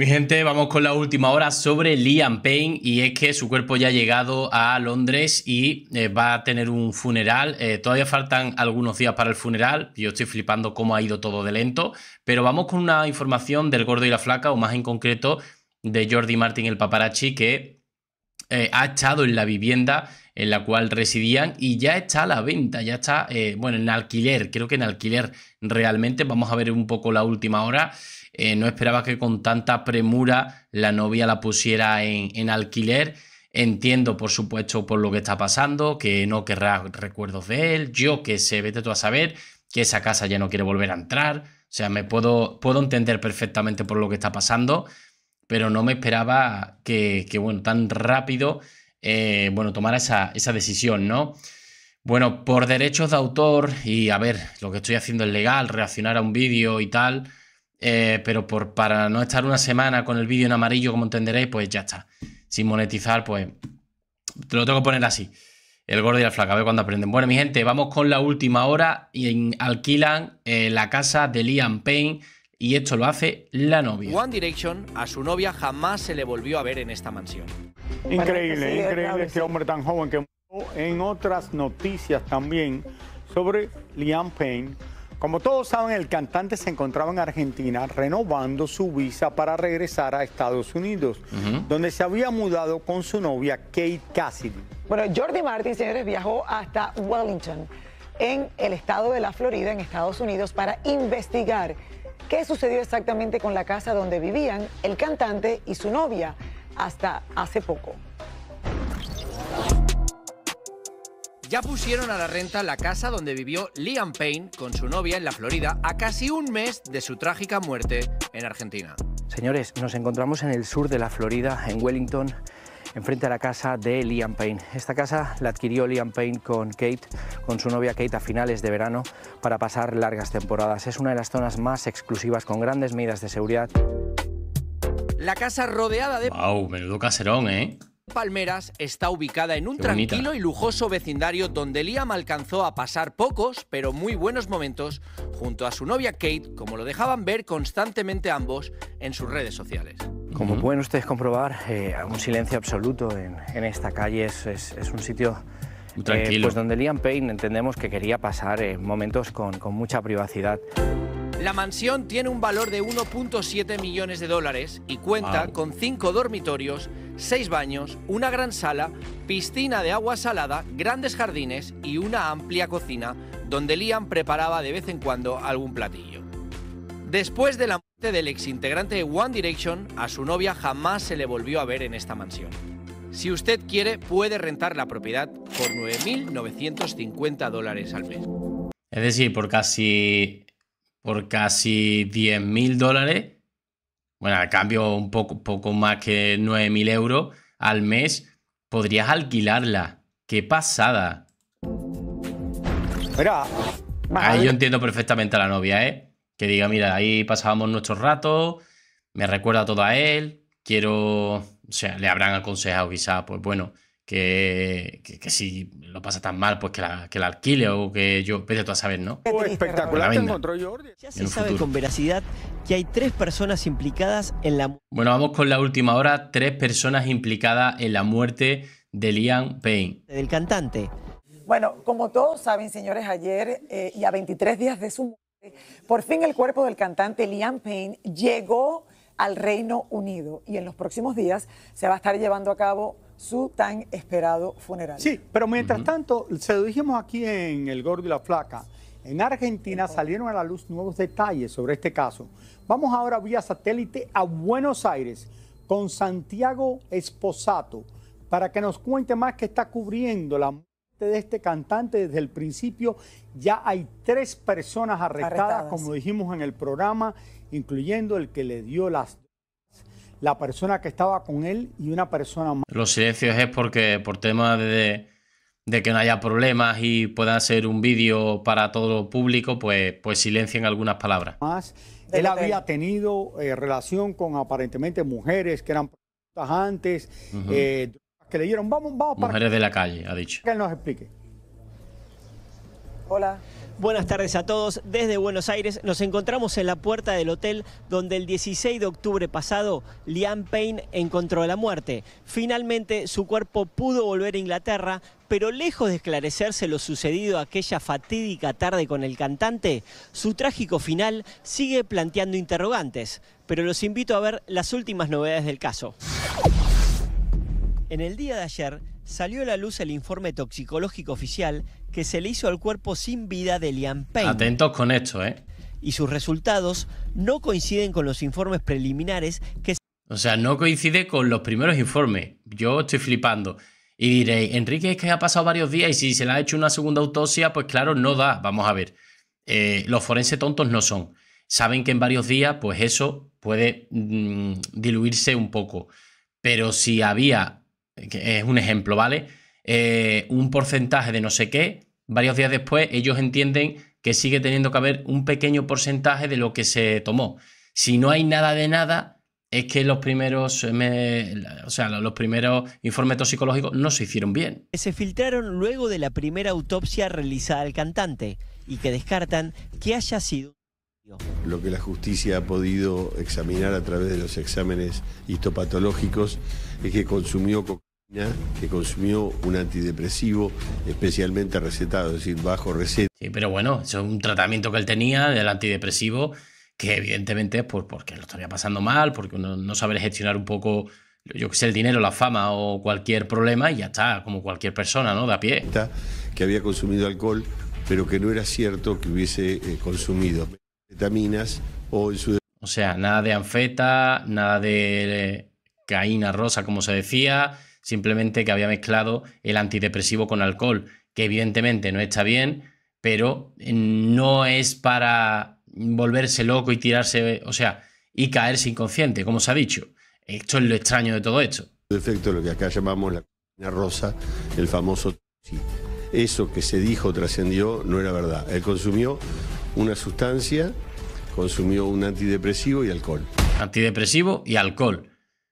Mi gente, vamos con la última hora sobre Liam Payne y es que su cuerpo ya ha llegado a Londres y eh, va a tener un funeral. Eh, todavía faltan algunos días para el funeral. Yo estoy flipando cómo ha ido todo de lento, pero vamos con una información del gordo y la flaca, o más en concreto de Jordi Martin el paparazzi, que eh, ha estado en la vivienda en la cual residían y ya está a la venta, ya está, bueno, en alquiler, creo que en alquiler realmente. Vamos a ver un poco la última hora. Eh, no esperaba que con tanta premura la novia la pusiera en, alquiler. Entiendo, por supuesto, por lo que está pasando, que no querrá recuerdos de él. Yo que sé, vete tú a saber que esa casa ya no quiere volver a entrar. O sea, me puedo, puedo entender perfectamente por lo que está pasando, pero no me esperaba que, bueno, tan rápido, eh, bueno, tomara esa, esa decisión, ¿no? Bueno, por derechos de autor y a ver, lo que estoy haciendo es legal, reaccionar a un vídeo y tal, eh, pero por, para no estar una semana con el vídeo en amarillo, como entenderéis, pues ya está. Sin monetizar, pues te lo tengo que poner así. El gordo y el flaco, a ver cuando aprenden. Bueno, mi gente, vamos con la última hora. Y alquilan eh, la casa de Liam Payne y esto lo hace la novia. One Direction a su novia jamás se le volvió a ver en esta mansión. Increíble, increíble este hombre tan joven que en otras noticias también sobre Liam Payne como todos saben, el cantante se encontraba en Argentina renovando su visa para regresar a Estados Unidos, donde se había mudado con su novia Kate Cassidy. Bueno, Jordi Martin, señores, viajó hasta Wellington, en el estado de la Florida, en Estados Unidos, para investigar qué sucedió exactamente con la casa donde vivían el cantante y su novia hasta hace poco. Ya pusieron a la renta la casa donde vivió Liam Payne con su novia en la Florida a casi un mes de su trágica muerte en Argentina. Señores, nos encontramos en el sur de la Florida, en Wellington, enfrente a la casa de Liam Payne. Esta casa la adquirió Liam Payne con Kate, con su novia Kate a finales de verano para pasar largas temporadas. Es una de las zonas más exclusivas con grandes medidas de seguridad. La casa rodeada de... ¡Wow! Menudo caserón, ¿eh? Palmeras está ubicada en un tranquilo y lujoso vecindario donde Liam alcanzó a pasar pocos pero muy buenos momentos junto a su novia Kate, como lo dejaban ver constantemente ambos en sus redes sociales. Como pueden ustedes comprobar, eh, un silencio absoluto en, esta calle es, un sitio eh, pues donde Liam Payne entendemos que quería pasar eh, momentos con mucha privacidad. La mansión tiene un valor de 1.7 millones de dólares y cuenta con cinco dormitorios, seis baños, una gran sala, piscina de agua salada, grandes jardines y una amplia cocina donde Liam preparaba de vez en cuando algún platillo. Después de la muerte del exintegrante de One Direction, a su novia jamás se le volvió a ver en esta mansión. Si usted quiere, puede rentar la propiedad por 9.950 dólares al mes. Es decir, por casi por casi 10.000 dólares, bueno, al cambio un poco, poco más que 9.000 mil euros al mes, podrías alquilarla. ¡Qué pasada! ahí yo entiendo perfectamente a la novia, ¿eh? Que diga, mira, ahí pasábamos nuestro rato. me recuerda todo a él, quiero, o sea, le habrán aconsejado quizá, pues bueno, que, que, si lo pasa tan mal, pues que la, que alquile o que yo, vete a saber, ¿no? espectacular, te encontró Jordi. Ya se sabe con veracidad que hay tres personas implicadas en la Bueno, vamos con la última hora, tres personas implicadas en la muerte de Liam Payne. Del cantante. Bueno, como todos saben, señores, ayer eh, y a 23 días de su muerte, por fin el cuerpo del cantante Liam Payne llegó al Reino Unido y en los próximos días se va a estar llevando a cabo su tan esperado funeral. Sí, pero mientras tanto, se lo dijimos aquí en El Gordo y la Flaca. En Argentina salieron a la luz nuevos detalles sobre este caso. Vamos ahora vía satélite a Buenos Aires con Santiago Esposato para que nos cuente más que está cubriendo la muerte de este cantante desde el principio. Ya hay tres personas arrestadas. como dijimos en el programa, incluyendo el que le dio las la persona que estaba con él y una persona más. Los silencios es porque por tema de, de que no haya problemas y pueda ser un vídeo para todo público, pues, pues silencian algunas palabras. Más, él había tenido eh, relación con aparentemente mujeres que eran antes, eh, que le dieron, vamos, vamos. Mujeres de la calle, ha dicho. Que él nos explique. Hola. Buenas tardes a todos. Desde Buenos Aires nos encontramos en la puerta del hotel donde el 16 de octubre pasado Liam Payne encontró la muerte. Finalmente su cuerpo pudo volver a Inglaterra, pero lejos de esclarecerse lo sucedido aquella fatídica tarde con el cantante, su trágico final sigue planteando interrogantes. Pero los invito a ver las últimas novedades del caso. En el día de ayer salió a la luz el informe toxicológico oficial que se le hizo al cuerpo sin vida de Liam Payne. Atentos con esto, ¿eh? Y sus resultados no coinciden con los informes preliminares que... O sea, no coincide con los primeros informes. Yo estoy flipando. Y diréis, Enrique, es que ha pasado varios días y si se le ha hecho una segunda autopsia, pues claro, no da. Vamos a ver. Eh, los forenses tontos no son. Saben que en varios días, pues eso puede mm, diluirse un poco. Pero si había, que es un ejemplo, ¿vale? Eh, un porcentaje de no sé qué, varios días después ellos entienden que sigue teniendo que haber un pequeño porcentaje de lo que se tomó. Si no hay nada de nada, es que los primeros, eh, o sea, los primeros informes toxicológicos no se hicieron bien. Se filtraron luego de la primera autopsia realizada al cantante y que descartan que haya sido... Lo que la justicia ha podido examinar a través de los exámenes histopatológicos es que consumió que consumió un antidepresivo especialmente recetado, es decir, bajo receta. Sí, pero bueno, es un tratamiento que él tenía del antidepresivo, que evidentemente es porque lo estaría pasando mal, porque uno no sabe gestionar un poco, yo qué sé, el dinero, la fama o cualquier problema y ya está, como cualquier persona, ¿no? De a pie. Que había consumido alcohol, pero que no era cierto que hubiese eh, consumido vitaminas o su... O sea, nada de anfeta, nada de eh, caína rosa, como se decía, simplemente que había mezclado el antidepresivo con alcohol, que evidentemente no está bien, pero eh, no es para volverse loco y tirarse, o sea, y caerse inconsciente, como se ha dicho. Esto es lo extraño de todo esto. El efecto lo que acá llamamos la rosa, el famoso... Eso que se dijo trascendió no era verdad. Él consumió una sustancia, consumió un antidepresivo y alcohol. Antidepresivo y alcohol.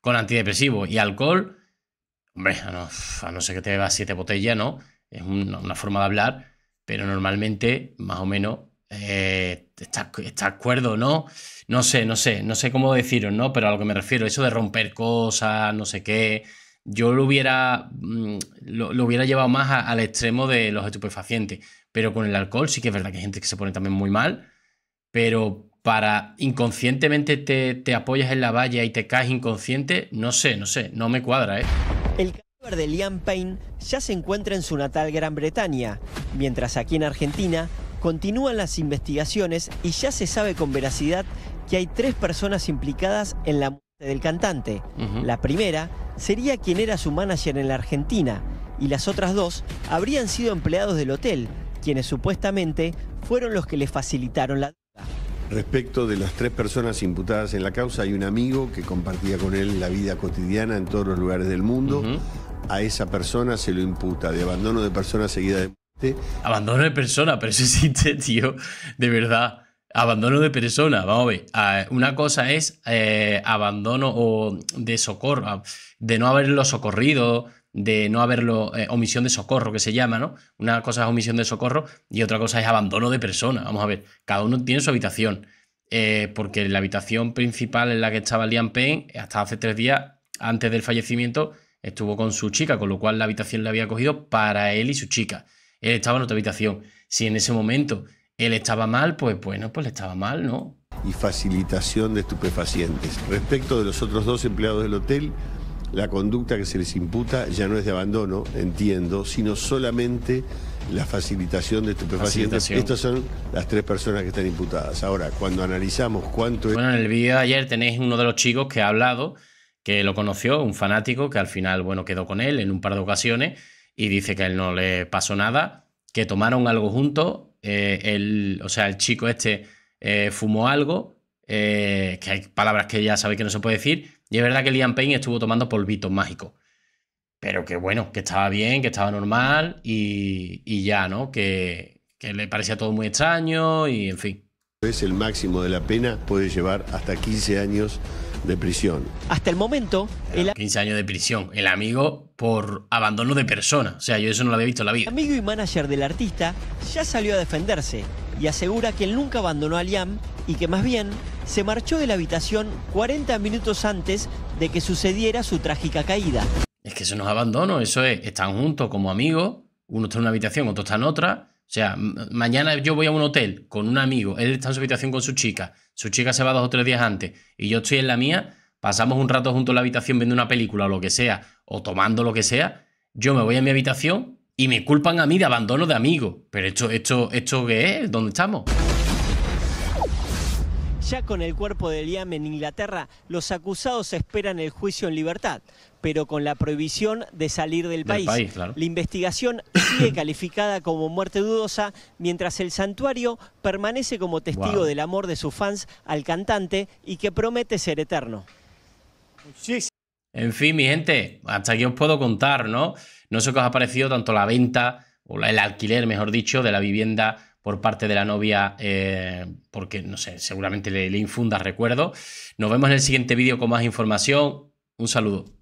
Con antidepresivo y alcohol Hombre, a no, no ser que te bebas siete botellas, ¿no? Es una, forma de hablar, pero normalmente, más o menos, eh, ¿Estás está acuerdo no? No sé, no sé, no sé cómo deciros, ¿no? Pero a lo que me refiero, eso de romper cosas, no sé qué. Yo lo hubiera, mm, lo, hubiera llevado más al extremo de los estupefacientes. Pero con el alcohol sí que es verdad que hay gente que se pone también muy mal. Pero para inconscientemente te apoyas en la valla y te caes inconsciente, no sé, no sé, no me cuadra, ¿eh? El cadáver de Liam Payne ya se encuentra en su natal Gran Bretaña, mientras aquí en Argentina continúan las investigaciones y ya se sabe con veracidad que hay tres personas implicadas en la muerte del cantante. La primera sería quien era su manager en la Argentina y las otras dos habrían sido empleados del hotel, quienes supuestamente fueron los que le facilitaron la Respecto de las tres personas imputadas en la causa, hay un amigo que compartía con él la vida cotidiana en todos los lugares del mundo. A esa persona se lo imputa de abandono de persona seguida de muerte. Abandono de persona, pero eso existe, tío, de verdad. Abandono de persona, vamos a ver. Ah, una cosa es eh, abandono o de socorro, ah, de no haberlo socorrido, de no haberlo, eh, omisión de socorro que se llama, ¿no? Una cosa es omisión de socorro y otra cosa es abandono de persona. Vamos a ver, cada uno tiene su habitación, eh, porque la habitación principal en la que estaba Liam Payne, hasta hace tres días, antes del fallecimiento, estuvo con su chica, con lo cual la habitación la había cogido para él y su chica. Él estaba en otra habitación. Si en ese momento él estaba mal, pues bueno, pues le estaba mal, ¿no? Y facilitación de estupefacientes. Respecto de los otros dos empleados del hotel, la conducta que se les imputa ya no es de abandono, entiendo, sino solamente la facilitación de estupefacientes. Estas son las tres personas que están imputadas. Ahora, cuando analizamos cuánto Bueno, en el vídeo de ayer tenéis uno de los chicos que ha hablado, que lo conoció, un fanático, que al final, bueno, quedó con él en un par de ocasiones y dice que a él no le pasó nada, que tomaron algo juntos, eh, el, o sea, el chico este eh, fumó algo, eh, que hay palabras que ya sabéis que no se puede decir, y es verdad que Liam Payne estuvo tomando polvito mágico, Pero que bueno, que estaba bien, que estaba normal y, ya, ¿no? Que, le parecía todo muy extraño y en fin. Es el máximo de la pena, puede llevar hasta 15 años de prisión. Hasta el momento... 15 años de prisión. El amigo por abandono de persona. O sea, yo eso no lo había visto en la vida. amigo y manager del artista ya salió a defenderse y asegura que él nunca abandonó a Liam y que más bien se marchó de la habitación 40 minutos antes de que sucediera su trágica caída. Es que eso no es abandono, eso es, están juntos como amigos, uno está en una habitación, otro está en otra. O sea, mañana yo voy a un hotel con un amigo, él está en su habitación con su chica, su chica se va dos o tres días antes y yo estoy en la mía, pasamos un rato juntos en la habitación viendo una película o lo que sea, o tomando lo que sea, yo me voy a mi habitación y me culpan a mí de abandono de amigo. Pero esto, esto, esto qué es, ¿dónde estamos? Ya con el cuerpo de Liam en Inglaterra, los acusados esperan el juicio en libertad, pero con la prohibición de salir del, país. La investigación sigue calificada como muerte dudosa, mientras el santuario permanece como testigo del amor de sus fans al cantante y que promete ser eterno. En fin, mi gente, hasta aquí os puedo contar, ¿no? No sé qué os ha parecido tanto la venta o el alquiler, mejor dicho, de la vivienda por parte de la novia, eh, porque no sé, seguramente le, le infunda recuerdo. Nos vemos en el siguiente vídeo con más información. Un saludo.